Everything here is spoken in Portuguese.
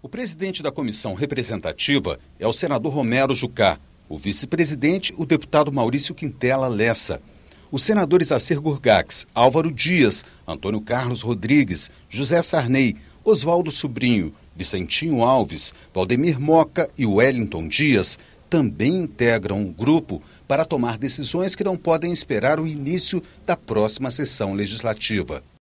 O presidente da comissão representativa é o senador Romero Jucá. O vice-presidente, o deputado Maurício Quintela Lessa. Os senadores Acer Gurgax, Álvaro Dias, Antônio Carlos Rodrigues, José Sarney, Oswaldo Sobrinho, Vicentinho Alves, Valdemir Moca e Wellington Dias também integram o grupo para tomar decisões que não podem esperar o início da próxima sessão legislativa.